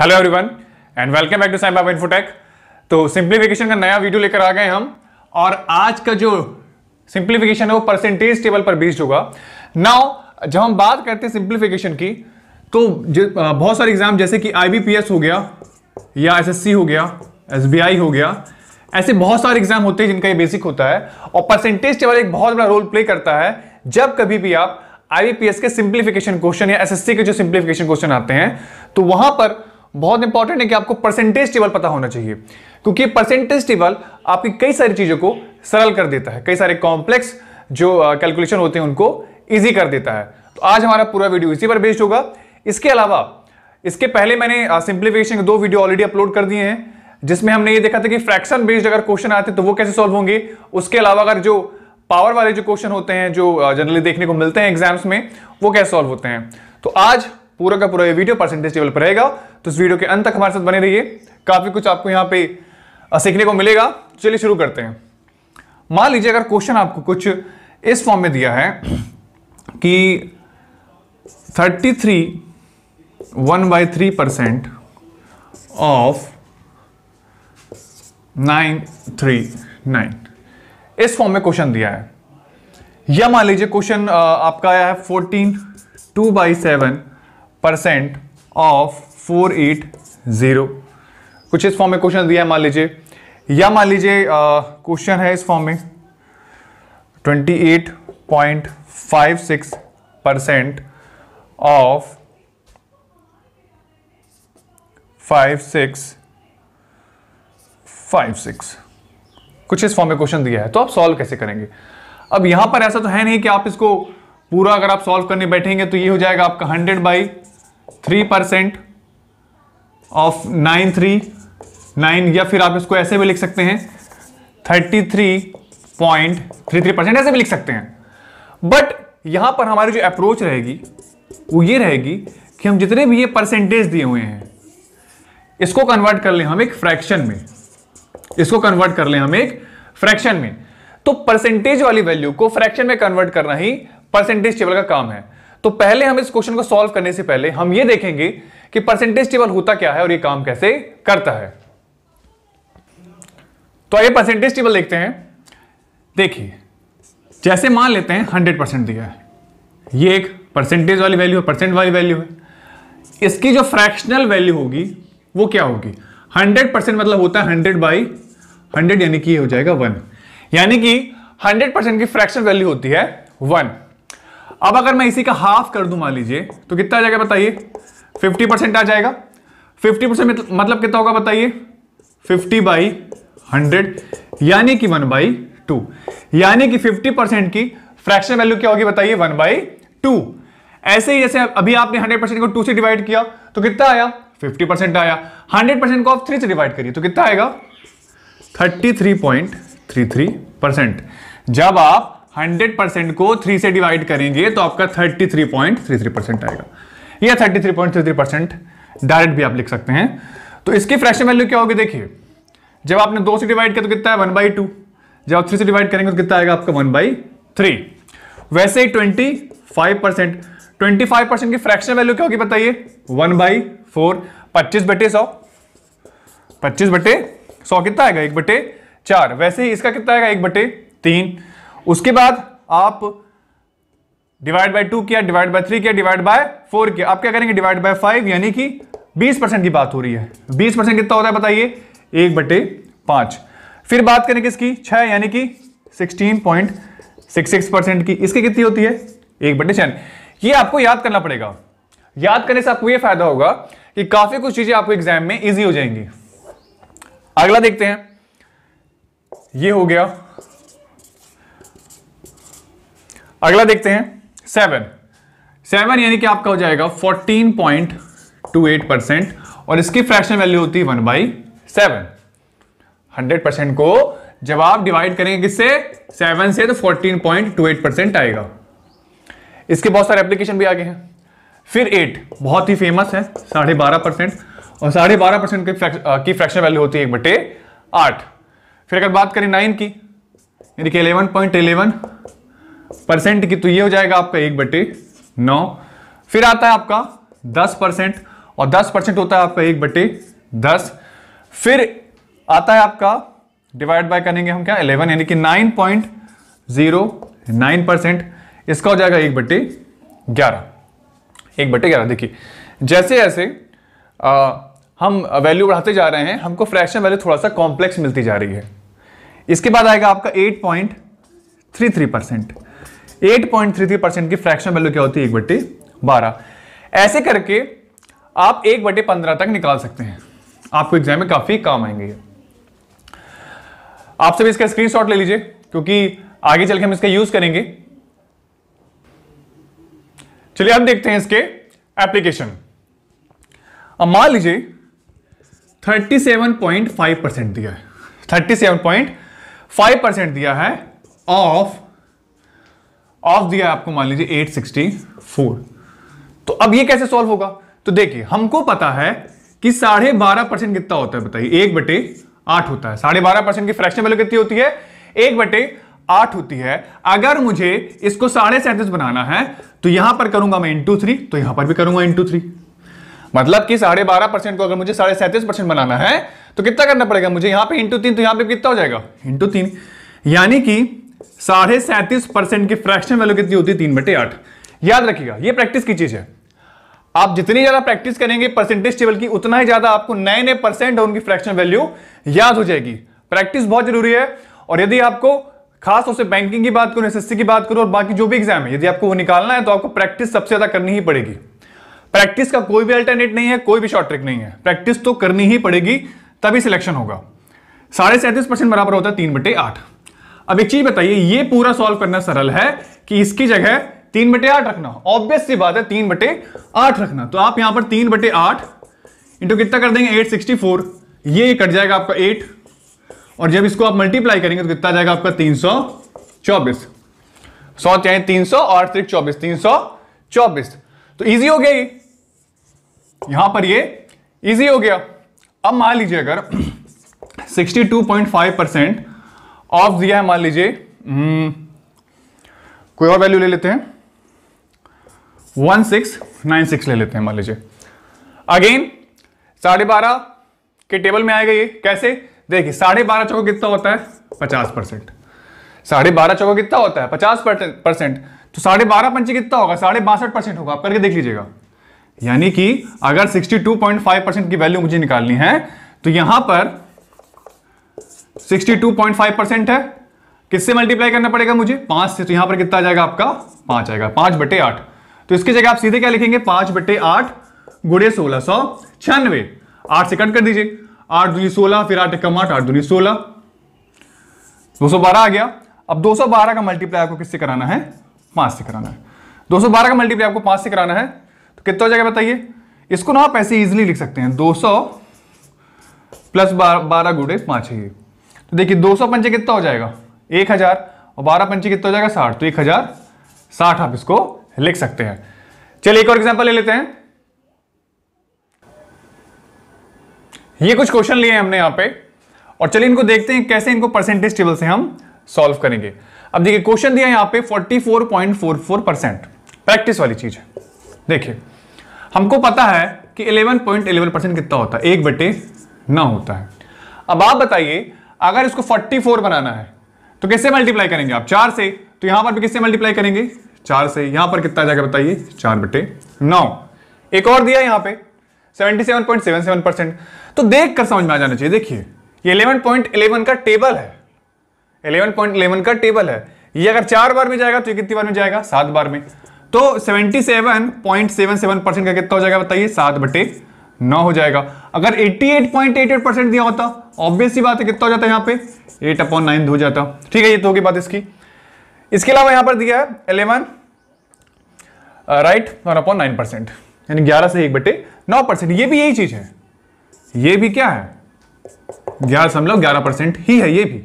hello everyone and welcome back to sign Baba infotech तो simplification का नया वीडियो लेकर आ गए हम और आज का जो सिंप्लीफिकेशन है वो परसेंटेज टेबल पर बेस्ड होगा नाउ जब हम बात करते हैं सिंप्लीफिकेशन की तो बहुत सारे एग्जाम जैसे कि आईबीपीएस हो गया या एसएससी हो गया एस हो गया ऐसे बहुत सारे एग्जाम होते हैं जिनका ये बेसिक होता है और परसेंटेज टेबल एक बहुत बड़ा रोल प्ले करता है जब कभी भी आप आईबीपीएस के सिंप्लीफिकेशन क्वेश्चन या एसएससी के जो सिंप्लीफिकेशन क्वेश्चन आते हैं तो वहां पर बहुत इंपॉर्टेंट है कि आपको परसेंटेज टेबल पता होना चाहिए क्योंकि परसेंटेज टेबल आपकी कई सारी चीज़ों को सरल कर देता है कई सारे कॉम्प्लेक्स जो कैलकुलेशन होते हैं उनको ईजी कर देता है तो आज हमारा पूरा वीडियो इसी पर बेस्ड होगा इसके अलावा इसके पहले मैंने सिंप्लीफिकेशन के दो वीडियो ऑलरेडी अपलोड कर दिए हैं जिसमें हमने ये देखा था कि फ्रैक्शन बेस्ड अगर क्वेश्चन आते तो वो कैसे सॉल्व होंगे उसके अलावा अगर जो पावर वाले जो क्वेश्चन होते हैं जो जनरली देखने को मिलते हैं एग्जाम्स में वो कैसे सॉल्व होते हैं तो आज पूरा का पूरा ये वीडियो परसेंटेज टेबल पर रहेगा तो इस वीडियो के अंत तक हमारे साथ बने रहिए काफ़ी कुछ आपको यहाँ पे सीखने को मिलेगा चलिए शुरू करते हैं मान लीजिए अगर क्वेश्चन आपको कुछ इस फॉर्म में दिया है कि 33 three one by three percent of nine three nine इस फॉर्म में क्वेश्चन दिया है या मान लीजिए क्वेश्चन आपका आया है fourteen two by seven percent of four eight zero कुछ इस फॉर्म में क्वेश्चन दिया है मान लीजिए या मान लीजिए क्वेश्चन है इस फॉर्म में twenty eight point five six percent of five six five six कुछ इस फॉर्म में क्वेश्चन दिया है तो आप सॉल्व कैसे करेंगे अब यहां पर ऐसा तो है नहीं कि आप इसको पूरा अगर आप सॉल्व करने बैठेंगे तो ये हो जाएगा आपका hundred by three percent of nine three nine या फिर आप इसको ऐसे भी लिख सकते हैं thirty three point three three percent ऐसे भी लिख सकते हैं बट यहां पर हमारी जो अप्रोच रहेगी वो ये रहेगी कि हम जितने भी ये परसेंटेज दिए हुए हैं इसको कन्वर्ट कर लें हम एक फ्रैक्शन में इसको कन्वर्ट कर लें हम एक फ्रैक्शन में तो परसेंटेज वाली वैल्यू को फ्रैक्शन में कन्वर्ट करना ही परसेंटेज टेबल का काम है तो पहले हम इस क्वेश्चन को सॉल्व करने से पहले हम ये देखेंगे कि परसेंटेज टेबल होता क्या है और ये काम कैसे करता है तो आइए परसेंटेज टेबल देखते हैं देखिए जैसे मान लेते हैं हंड्रेड परसेंट दिया है ये एक परसेंटेज वाली वैल्यू है परसेंट वाली वैल्यू है इसकी जो फ्रैक्शनल वैल्यू होगी वो क्या होगी हंड्रेड परसेंट मतलब होता है हंड्रेड बाई हंड्रेड यानी कि ये हो जाएगा वन यानी कि हंड्रेड परसेंट की फ्रैक्शन वैल्यू होती है वन अब अगर मैं इसी का हाफ कर दूं मान लीजिए तो कितना आ जाएगा बताइए 50 परसेंट आ जाएगा 50 परसेंट मतलब कितना होगा बताइए 50 बाई 100 यानी कि 1 बाई टू यानी कि 50 परसेंट की फ्रैक्शन वैल्यू क्या होगी बताइए 1 बाई टू ऐसे ही जैसे अभी आपने 100 परसेंट को 2 से डिवाइड किया तो कितना आया 50 परसेंट आया 100 परसेंट को आप 3 से डिवाइड करिए तो कितना आएगा 33.33 परसेंट जब आप हंड्रेड परसेंट को थ्री से डिवाइड करेंगे तो आपका thirty three point three three percent आएगा या thirty three point three three percent direct भी आप लिख सकते हैं तो इसकी फ्रैक्शन वैल्यू क्या होगी देखिए जब आपने दो से डिवाइड किया तो कितना है वन बाई टू जब आप थ्री से डिवाइड करेंगे तो कितना आएगा आपका वन बाई थ्री वैसे ही twenty five percent twenty five percent की फ्रैक्शन वैल्यू क्या होगी बताइए वन बाई फोर पच्चीस बटे सौ पच्चीस बटे सौ कितना आएगा एक बटे चार वैसे ही इसका कितना आएगा एक बटे तीन उसके बाद आप डिवाइड बाय टू किया डिवाइड बाय थ्री किया डिवाइड बाय फोर किया आप क्या करेंगे डिवाइड बाय फाइव यानी कि बीस परसेंट की बात हो रही है बीस परसेंट कितना होता है बताइए एक बटे पांच फिर बात करें किसकी छह यानी कि sixteen point six six percent की इसकी कितनी होती है एक बटे छह ये आपको याद करना पड़ेगा याद करने से आपको यह फायदा होगा कि काफी कुछ चीजें आपको एग्जाम में ईजी हो जाएंगी अगला देखते हैं ये हो गया अगला देखते हैं सेवन सेवन यानी कि आपका हो जाएगा fourteen point two eight percent और इसकी फ्रैक्शन वैल्यू होती है one by seven hundred percent को जब आप डिवाइड करेंगे किससे सेवन से तो fourteen point two eight percent आएगा इसके बहुत सारे एप्लीकेशन भी आगे हैं फिर एट बहुत ही फेमस है साढ़े बारह परसेंट और साढ़े बारह परसेंट की फ्रैक्शन वैल्यू होती है एक बटे आठ फिर अगर बात करें नाइन की यानी कि इलेवन पॉइंट इलेवन परसेंट की तो ये हो जाएगा आपका एक बटे नौ फिर आता है आपका दस परसेंट और दस परसेंट होता है आपका एक बटे दस फिर आता है आपका डिवाइड बाय करेंगे हम क्या इलेवन यानी कि nine point zero nine percent इसका हो जाएगा एक बटे ग्यारह एक बटे ग्यारह देखिए जैसे जैसे हम वैल्यू बढ़ाते जा रहे हैं हमको फ्रैक्शन वैल्यू थोड़ा सा कॉम्प्लेक्स मिलती जा रही है इसके बाद आएगा आपका eight point three three percent eight point three three percent की फ्रैक्शन वैल्यू क्या होती है एक बट्टी बारह ऐसे करके आप एक बटे पंद्रह तक निकाल सकते हैं आपको एग्जाम में काफी काम आएंगे आप सभी इसका स्क्रीनशॉट ले लीजिए क्योंकि आगे चल के हम इसका यूज करेंगे चलिए अब देखते हैं इसके एप्लीकेशन अब मान लीजिए 37.5 परसेंट दिया है 37.5 परसेंट दिया है ऑफ ऑफ दिया आपको मान लीजिए 864 तो अब ये कैसे सॉल्व होगा तो देखिए हमको पता है कि साढ़े बारह परसेंट कितना होता है बताइए एक बटे आठ होता है साढ़े बारह परसेंट की फ्रैक्शन वैल्यू कितनी होती है एक बटे आठ होती है अगर मुझे इसको साढ़े सैंतीस बनाना है तो यहां पर करूंगा मैं इंटू थ्री तो यहां पर भी करूंगा इंटू थ्री मतलब कि साढ़े बारह परसेंट को अगर मुझे साढ़े सैंतीस परसेंट बनाना है तो कितना करना पड़ेगा मुझे यहां पे इंटू तीन तो यहां पे कितना हो जाएगा इंटू तीन यानी कि साढ़े सैंतीस परसेंट की फ्रैक्शन वैल्यू कितनी होती है तीन बटे आठ याद रखिएगा ये प्रैक्टिस की चीज है आप जितनी ज्यादा प्रैक्टिस करेंगे परसेंटेज टेबल की उतना ही ज्यादा आपको नए नए परसेंट और उनकी फ्रैक्शन वैल्यू याद हो जाएगी प्रैक्टिस बहुत जरूरी है और यदि आपको खास तौर से बैंकिंग की बात करूं एसएससी की बात करूं और बाकी जो भी एग्जाम है यदि आपको वो निकालना है तो आपको प्रैक्टिस सबसे ज्यादा करनी ही पड़ेगी प्रैक्टिस का कोई भी अल्टरनेट नहीं है कोई भी शॉर्ट ट्रिक नहीं है प्रैक्टिस तो करनी ही पड़ेगी तभी सिलेक्शन होगा साढ़े सैंतीस परसेंट बराबर होता है तीन बटे आठ अब एक चीज बताइए ये पूरा सॉल्व करना सरल है कि इसकी जगह तीन बटे आठ रखना ऑब्वियस सी बात है तीन बटे आठ रखना तो आप यहां पर तीन बटे आठ इंटू कितना कर देंगे एट सिक्सटी फोर ये कट जाएगा आपका एट और जब इसको आप मल्टीप्लाई करेंगे तो कितना जाएगा आपका तीन सौ चौबीस सौ चाहे तीन सौ और त्रिक चौबीस तीन सौ चौबीस तो इजी हो गया ये यहां पर ये इजी हो गया अब मान लीजिए अगर sixty two point five percent of दिया है मान लीजिए हम्म, कोई और वैल्यू ले लेते हैं वन सिक्स नाइन सिक्स ले लेते हैं मान लीजिए अगेन साढ़े बारह के टेबल में आएगा ये कैसे देखिए साढ़े बारह चौको कितना होता है पचास परसेंट साढ़े बारह चौको कितना होता है पचास परसेंट तो साढ़े बारह पंचे कितना होगा साढ़े बासठ परसेंट होगा आप करके देख लीजिएगा यानी कि अगर 62.5 परसेंट की वैल्यू मुझे निकालनी है तो यहां पर 62.5 परसेंट है किससे मल्टीप्लाई करना पड़ेगा मुझे पांच से तो यहां पर कितना आ जाएगा आपका पांच आएगा पांच बटे आठ तो इसकी जगह आप सीधे क्या लिखेंगे पांच बटे आठ गुड़े सोलह सौ छियानवे आठ से कट कर दीजिए आठ दूनी सोलह फिर आठ कम आठ आठ दूनी सोलह दो सौ बारह आ गया अब दो सौ बारह का मल्टीप्लाई आपको किससे कराना है पांच से कराना है दो सौ बारह का मल्टीप्लाई आपको पांच से कराना है तो कितना हो जाएगा बताइए इसको ना आप ऐसे इजिली लिख सकते हैं दो सौ प्लस बारह गुड़े पांच है ये तो देखिए दो सौ पंचे कितना हो जाएगा एक हज़ार और बारह पंचे कितना हो जाएगा साठ तो एक हज़ार साठ आप इसको लिख सकते हैं चलिए एक और एग्जाम्पल ले लेते हैं ये कुछ क्वेश्चन लिए हैं हमने यहां पे और चलिए इनको देखते हैं कैसे इनको परसेंटेज टेबल से हम सॉल्व करेंगे अब देखिए क्वेश्चन दिया है यहाँ पे 44.44 परसेंट प्रैक्टिस वाली चीज है देखिए हमको पता है कि 11.11 परसेंट कितना होता है एक बटे ना होता है अब आप बताइए अगर इसको 44 बनाना है तो किससे मल्टीप्लाई करेंगे आप चार से तो यहां पर भी किससे मल्टीप्लाई करेंगे चार से यहां पर कितना जाएगा बताइए चार बटे नौ एक और दिया यहां पे 77.77 परसेंट तो देख कर समझ में आ जाना चाहिए देखिए ये इलेवन का टेबल है इलेवन पॉइंट इलेवन का टेबल है ये अगर चार बार में जाएगा तो ये कितनी बार में जाएगा सात बार में तो 77.77 परसेंट का कितना हो जाएगा बताइए सात बटे नौ हो जाएगा अगर 88.88 परसेंट दिया होता ऑब्वियसली बात है कितना हो जाता है यहाँ पे एट अपॉन नाइन हो जाता ठीक है ये तो होगी बात इसकी इसके अलावा यहाँ पर दिया है eleven right one upon nine percent यानी ग्यारह से एक बटे नौ परसेंट ये भी यही चीज है ये भी क्या है ग्यारह दशमलव ग्यारह परसेंट ही है ये भी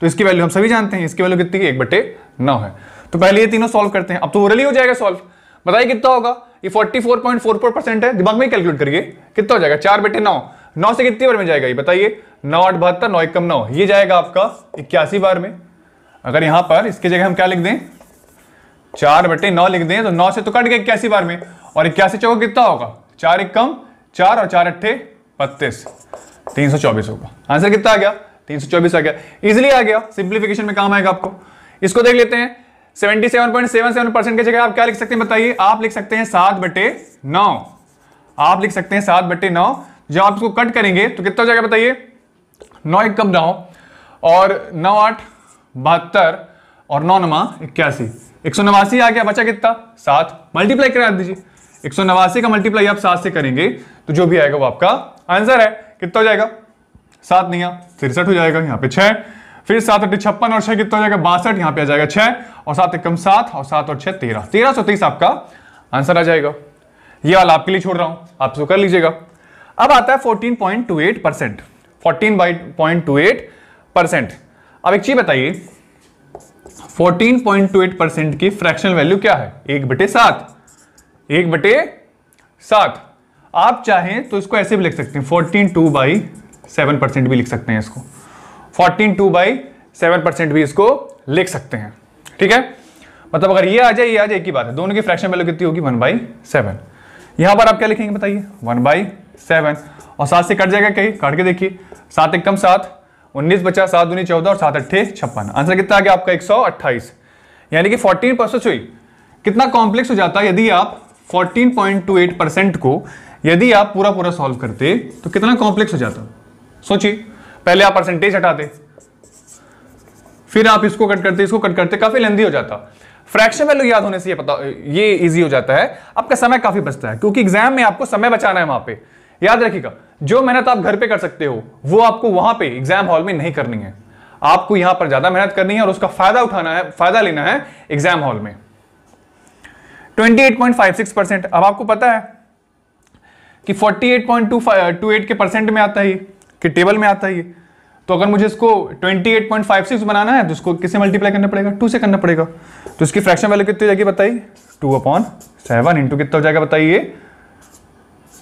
तो इसकी वैल्यू हम सभी जानते हैं इसकी वैल्यू कितनी एक बटे नौ है तो पहले ये तीनों सॉल्व करते हैं अब तो ओरली हो जाएगा सॉल्व बताइए कितना होगा ये 44.44 परसेंट है दिमाग में कैलकुलेट करिए कितना हो जाएगा चार बेटे नौ नौ से कितनी बार में जाएगा ये बताइए नौ आठ बहत्तर नौ एकम नौ ये जाएगा आपका इक्यासी बार में अगर यहां पर इसकी जगह हम क्या लिख दें चार बटे नौ लिख दें तो नौ से तो कट गया इक्यासी बार में और इक्यासी चौक कितना होगा चार इक्कम चार और चार अट्ठे बत्तीस तीन सौ चौबीस होगा आंसर कितना आ गया तीन सौ चौबीस आ गया इजिली आ गया सिंप्लीफिकेशन में काम आएगा आपको इसको देख लेते हैं 77.77 परसेंट की जगह आप क्या लिख सकते हैं बताइए आप लिख सकते हैं सात बटे नौ आप लिख सकते हैं सात बटे नौ जब आप इसको कट करेंगे तो कितना हो जाएगा बताइए नौ एक कम नौ और नौ आठ बहत्तर और नौ नमा इक्यासी एक सौ नवासी आ गया बचा कितना सात मल्टीप्लाई करा दीजिए एक सौ नवासी का मल्टीप्लाई आप सात से करेंगे तो जो भी आएगा वो आपका आंसर है कितना हो जाएगा सात नहीं तिरसठ हो जाएगा यहाँ पे छह फिर सात अट्ठी छप्पन और छह कितना तो हो जाएगा बासठ यहाँ पे आ जाएगा छह और सात कम सात और सात और छह तेरह तेरह सौ तीस आपका आंसर आ जाएगा ये वाला आपके लिए छोड़ रहा हूं आप इसको कर लीजिएगा अब आता है fourteen point two eight percent fourteen by point two eight percent अब एक चीज बताइए fourteen point two eight percent की फ्रैक्शनल वैल्यू क्या है एक बटे सात एक बटे सात आप चाहें तो इसको ऐसे भी लिख सकते हैं fourteen two by seven percent भी लिख सकते हैं इसको fourteen two by seven percent भी इसको लिख सकते हैं ठीक है मतलब अगर ये आ जाए ये आ जाए एक ही बात है दोनों की फ्रैक्शन वैल्यू कितनी होगी वन बाई सेवन यहां पर आप क्या लिखेंगे बताइए वन बाई सेवन और सात से कट जाएगा कहीं काट के देखिए सात एक कम सात उन्नीस बचा सात दूनी चौदह और सात अट्ठे छप्पन आंसर कितना आ गया आपका एक सौ अट्ठाईस यानी कि फोर्टीन परसेंट हुई कितना कॉम्प्लेक्स हो जाता है यदि आप fourteen point two eight percent को यदि आप पूरा पूरा सॉल्व करते तो कितना कॉम्प्लेक्स हो जाता सोचिए पहले आप परसेंटेज हटाते फिर आप इसको कट करते इसको कट करते काफी लेंदी हो जाता फ्रैक्शन वैल्यू याद होने से ये पता ये इजी हो जाता है आपका समय काफी बचता है क्योंकि एग्जाम में आपको समय बचाना है वहां पे याद रखिएगा जो मेहनत आप घर पे कर सकते हो वो आपको वहां पे एग्जाम हॉल में नहीं करनी है आपको यहां पर ज्यादा मेहनत करनी है और उसका फायदा उठाना है फायदा लेना है एग्जाम हॉल में ट्वेंटी परसेंट अब आपको पता है कि एट के परसेंट में आता है कि टेबल में आता है ये तो अगर मुझे इसको 28.56 बनाना है तो इसको किससे मल्टीप्लाई करना पड़ेगा टू से करना पड़ेगा तो इसकी फ्रैक्शन वैल्यू कितनी हो जाएगी बताइए टू अपॉन सेवन इंटू कितना हो जाएगा बताइए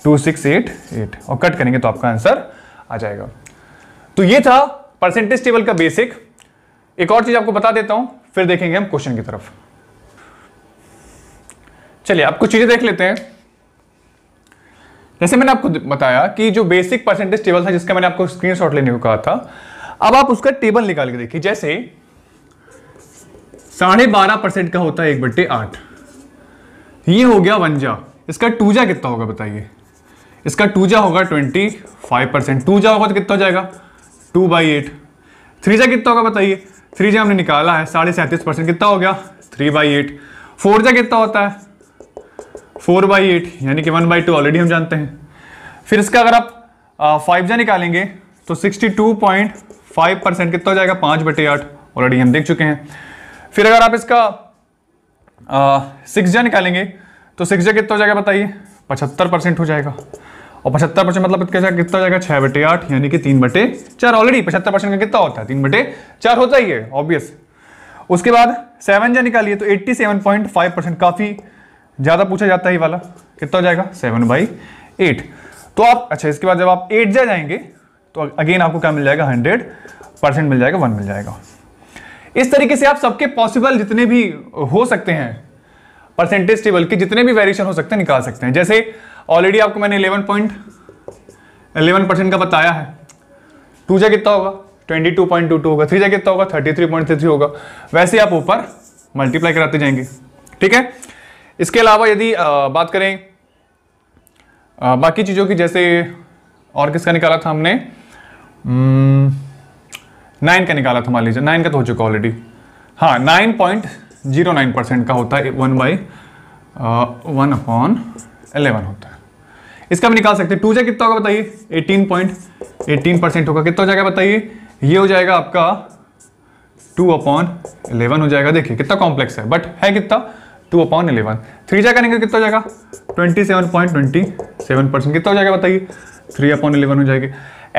टू सिक्स एट एट और कट करेंगे तो आपका आंसर आ जाएगा तो ये था परसेंटेज टेबल का बेसिक एक और चीज आपको बता देता हूं फिर देखेंगे हम क्वेश्चन की तरफ चलिए आप कुछ चीजें देख लेते हैं जैसे मैंने आपको बताया कि जो बेसिक परसेंटेज टेबल था जिसका मैंने आपको स्क्रीनशॉट लेने को कहा था अब आप उसका टेबल निकाल के देखिए जैसे साढ़े बारह परसेंट का होता है एक बट्टे आठ ये हो गया वनजा इसका टूजा कितना होगा बताइए इसका टूजा होगा ट्वेंटी फाइव परसेंट टूजा होगा तो कितना हो जाएगा टू बाई एट थ्री जा कितना होगा बताइए थ्री जा हमने निकाला है साढ़े सैंतीस परसेंट कितना हो गया थ्री बाई एट फोर जा कितना होता है फोर बाई एट यानी कि वन बाई टू ऑलरेडी हम जानते हैं फिर इसका अगर आप फाइव जा निकालेंगे तो sixty two point five percent कितना हो जाएगा पांच बटे आठ ऑलरेडी हम देख चुके हैं फिर अगर आप इसका सिक्स जा निकालेंगे तो सिक्स जा कितना हो जाएगा बताइए पचहत्तर परसेंट हो जाएगा और पचहत्तर परसेंट मतलब कितना हो जाएगा छह बटे आठ यानी कि तीन बटे चार ऑलरेडी पचहत्तर परसेंट का कितना होता है तीन बटे चार होता ही है ऑब्वियस उसके बाद सेवन जा निकालिए तो eighty seven point five percent काफ़ी ज़्यादा पूछा जाता है वाला कितना हो जाएगा सेवन बाई एट तो आप अच्छा इसके बाद जब आप एट जा जाएंगे तो अगेन आपको क्या मिल जाएगा हंड्रेड परसेंट मिल जाएगा वन मिल जाएगा इस तरीके से आप सबके पॉसिबल जितने भी हो सकते हैं परसेंटेज टेबल के जितने भी वेरिएशन हो सकते हैं निकाल सकते हैं जैसे ऑलरेडी आपको मैंने इलेवन पॉइंट इलेवन परसेंट का बताया है टू जा कितना होगा twenty two point two two होगा थ्री जा कितना होगा thirty three point three three होगा वैसे आप ऊपर मल्टीप्लाई कराते जाएंगे ठीक है इसके अलावा यदि बात करें आ, बाकी चीज़ों की जैसे और किसका निकाला था हमने नाइन का निकाला था मान लीजिए नाइन का तो हो चुका ऑलरेडी हाँ nine point zero nine percent का होता है one by one upon eleven होता है इसका भी निकाल सकते हैं टू जे कितना होगा बताइए एटीन पॉइंट एटीन परसेंट होगा कितना हो जाएगा बताइए ये हो जाएगा आपका टू अपॉन एलेवन हो जाएगा देखिए कितना कॉम्प्लेक्स है बट है कितना टू अपॉन इलेवन थ्री जगह निकल कितना हो जाएगा twenty seven point twenty seven percent कितना हो जाएगा बताइए थ्री अपॉन इलेवन हो जाएगी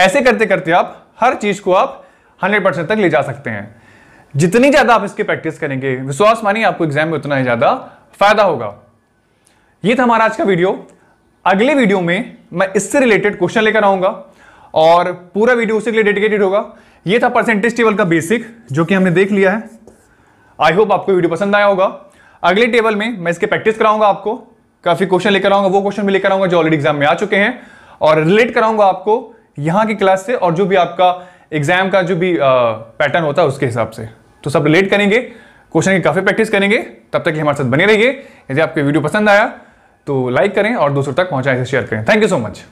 ऐसे करते करते आप हर चीज़ को आप हंड्रेड परसेंट तक ले जा सकते हैं जितनी ज़्यादा आप इसकी प्रैक्टिस करेंगे विश्वास मानिए आपको एग्जाम में उतना ही ज़्यादा फायदा होगा ये था हमारा आज का वीडियो अगले वीडियो में मैं इससे रिलेटेड क्वेश्चन लेकर आऊंगा और पूरा वीडियो उसी के लिए डेडिकेटेड होगा ये था परसेंटेज टेबल का बेसिक जो कि हमने देख लिया है आई होप आपको वीडियो पसंद आया होगा अगले टेबल में मैं इसके प्रैक्टिस कराऊंगा आपको काफी क्वेश्चन लेकर आऊंगा वो क्वेश्चन भी लेकर आऊंगा जो ऑलरेडी एग्जाम में आ चुके हैं और रिलेट कराऊंगा आपको यहाँ की क्लास से और जो भी आपका एग्जाम का जो भी पैटर्न होता है उसके हिसाब से तो सब रिलेट करेंगे क्वेश्चन की काफ़ी प्रैक्टिस करेंगे तब तक हमारे साथ बने रहिए यदि आपके वीडियो पसंद आया तो लाइक करें और दूसरों तक पहुंचाएं इसे शेयर करें थैंक यू सो मच